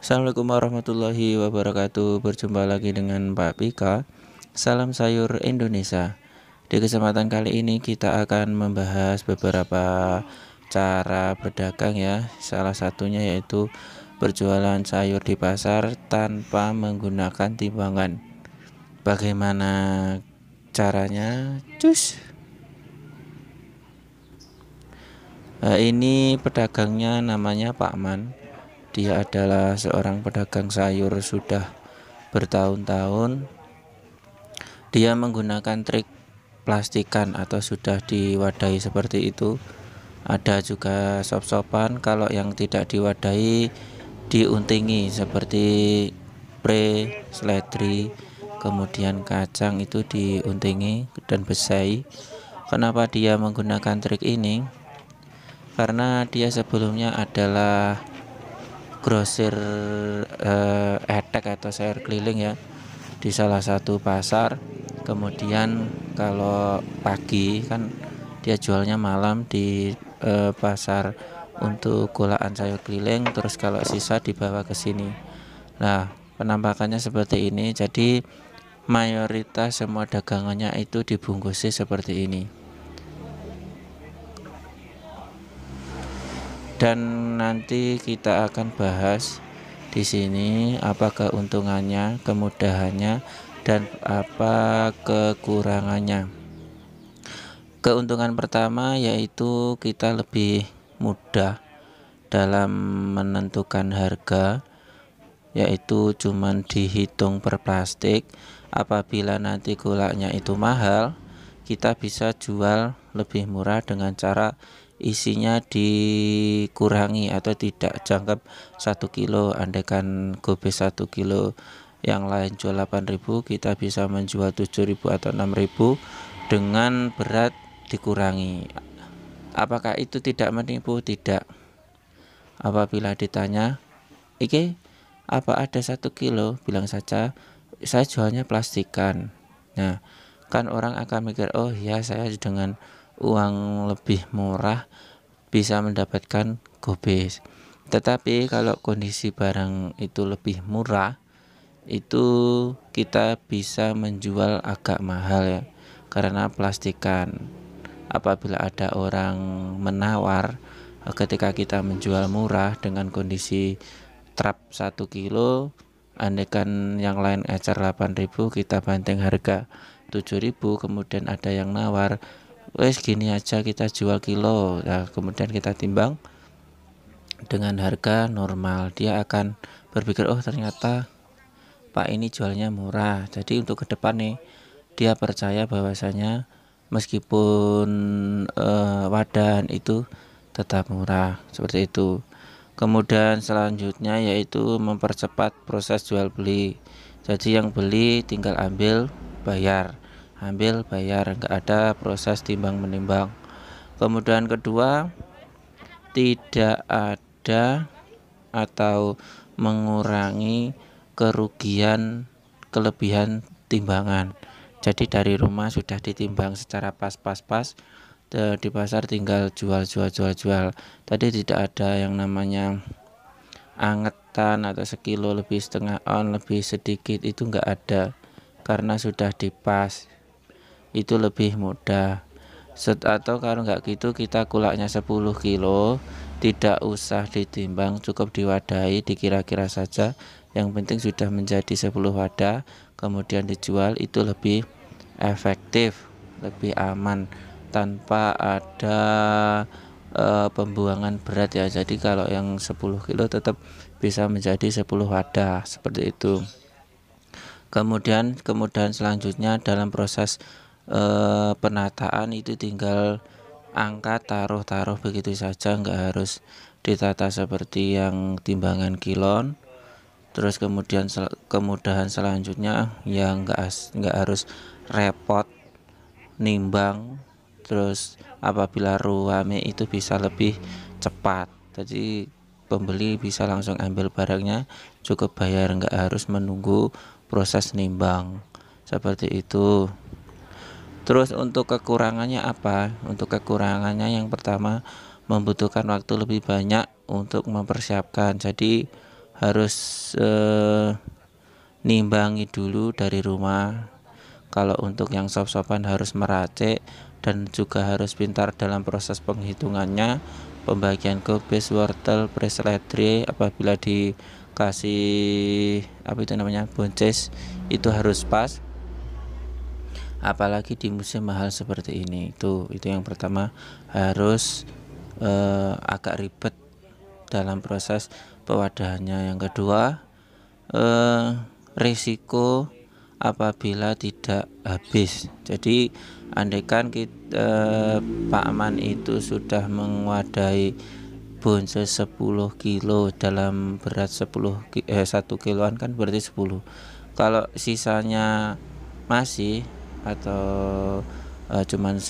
Assalamualaikum warahmatullahi wabarakatuh Berjumpa lagi dengan Pak Pika Salam Sayur Indonesia Di kesempatan kali ini kita akan membahas beberapa cara berdagang ya Salah satunya yaitu berjualan sayur di pasar tanpa menggunakan timbangan Bagaimana caranya? Cus! Nah, ini pedagangnya namanya Pak Man dia adalah seorang pedagang sayur sudah bertahun-tahun. Dia menggunakan trik plastikan atau sudah diwadahi seperti itu. Ada juga sop-sopan kalau yang tidak diwadahi diuntingi seperti pre, seledri, kemudian kacang itu diuntingi dan besai. Kenapa dia menggunakan trik ini? Karena dia sebelumnya adalah grosir eh, etek atau sayur keliling ya di salah satu pasar kemudian kalau pagi kan dia jualnya malam di eh, pasar untuk gulaan sayur keliling terus kalau sisa dibawa ke sini nah penampakannya seperti ini jadi mayoritas semua dagangannya itu dibungkusi seperti ini dan nanti kita akan bahas di sini apa keuntungannya, kemudahannya dan apa kekurangannya. Keuntungan pertama yaitu kita lebih mudah dalam menentukan harga yaitu cuma dihitung per plastik apabila nanti gulanya itu mahal kita bisa jual lebih murah dengan cara isinya dikurangi atau tidak jangkep satu kilo andaikan gobe satu kilo yang lain jual 8000 kita bisa menjual 7000 atau 6000 dengan berat dikurangi apakah itu tidak menipu tidak apabila ditanya Oke apa ada satu kilo bilang saja saya jualnya plastikan nah kan orang akan mikir oh ya saya dengan uang lebih murah bisa mendapatkan gobes. Tetapi kalau kondisi barang itu lebih murah, itu kita bisa menjual agak mahal ya, karena plastikan. Apabila ada orang menawar ketika kita menjual murah dengan kondisi trap 1 kilo andekan yang lain ecer 8000 kita banting harga 7000 kemudian ada yang nawar wes gini aja kita jual kilo nah, kemudian kita timbang dengan harga normal dia akan berpikir oh ternyata pak ini jualnya murah jadi untuk ke depan nih dia percaya bahwasanya meskipun eh, wadan itu tetap murah seperti itu kemudian selanjutnya yaitu mempercepat proses jual beli jadi yang beli tinggal ambil bayar ambil bayar nggak ada proses timbang menimbang kemudian kedua tidak ada atau mengurangi kerugian kelebihan timbangan jadi dari rumah sudah ditimbang secara pas-pas-pas di pasar tinggal jual jual jual jual tadi tidak ada yang namanya angetan atau sekilo lebih setengah on lebih sedikit itu enggak ada karena sudah dipas itu lebih mudah set atau kalau nggak gitu kita kulaknya 10 kilo tidak usah ditimbang cukup diwadahi dikira-kira saja yang penting sudah menjadi 10 wadah kemudian dijual itu lebih efektif lebih aman tanpa ada e, pembuangan berat ya jadi kalau yang 10 kilo tetap bisa menjadi 10 wadah seperti itu kemudian kemudian selanjutnya dalam proses Eh, penataan itu tinggal angkat taruh-taruh begitu saja nggak harus ditata seperti yang timbangan kilon terus kemudian sel kemudahan selanjutnya yang nggak nggak harus repot nimbang terus apabila ruame itu bisa lebih cepat jadi pembeli bisa langsung ambil barangnya cukup bayar nggak harus menunggu proses nimbang seperti itu Terus untuk kekurangannya apa? Untuk kekurangannya yang pertama membutuhkan waktu lebih banyak untuk mempersiapkan. Jadi harus eh, nimbangi dulu dari rumah. Kalau untuk yang sop-sopan harus meracik dan juga harus pintar dalam proses penghitungannya pembagian kubis wortel presletri apabila dikasih apa itu namanya buncis itu harus pas apalagi di musim mahal seperti ini itu itu yang pertama harus eh, agak ribet dalam proses pewadahannya yang kedua eh, risiko apabila tidak habis jadi andaikan kita eh, Pak man itu sudah mengwadahi bonsai 10 kilo dalam berat 10 eh, 1 kiloan kan berarti 10 kalau sisanya masih atau uh, cuman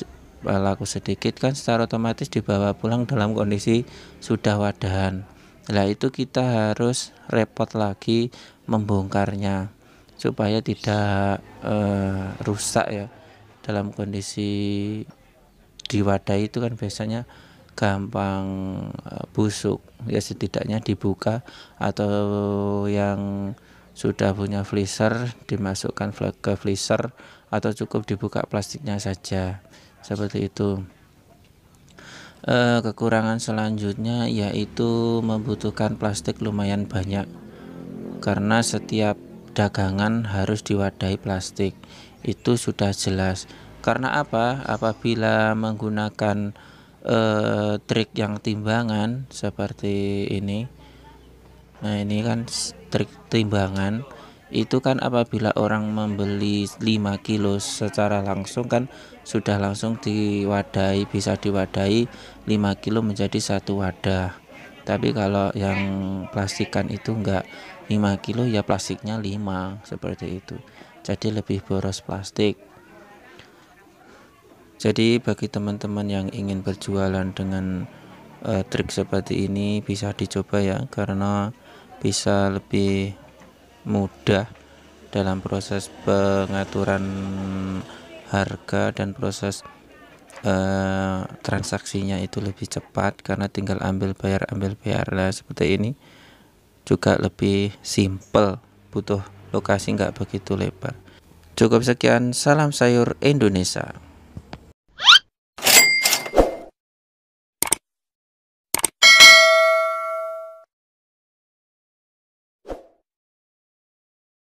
eh, laku sedikit kan secara otomatis dibawa pulang dalam kondisi sudah wadahan lah itu kita harus repot lagi membongkarnya supaya tidak uh, rusak ya dalam kondisi di wadah itu kan biasanya gampang busuk ya setidaknya dibuka atau yang sudah punya freezer dimasukkan ke freezer atau cukup dibuka plastiknya saja seperti itu e, kekurangan selanjutnya yaitu membutuhkan plastik lumayan banyak karena setiap dagangan harus diwadahi plastik itu sudah jelas karena apa apabila menggunakan e, trik yang timbangan seperti ini nah ini kan trik timbangan itu kan apabila orang membeli 5 kilo secara langsung kan sudah langsung diwadai bisa diwadai 5 kilo menjadi satu wadah tapi kalau yang plastikan itu enggak 5 kilo ya plastiknya 5 seperti itu jadi lebih boros plastik jadi bagi teman-teman yang ingin berjualan dengan uh, trik seperti ini bisa dicoba ya karena bisa lebih mudah dalam proses pengaturan harga dan proses eh, transaksinya itu lebih cepat karena tinggal ambil bayar ambil bayar lah seperti ini juga lebih simple butuh lokasi nggak begitu lebar cukup sekian salam sayur Indonesia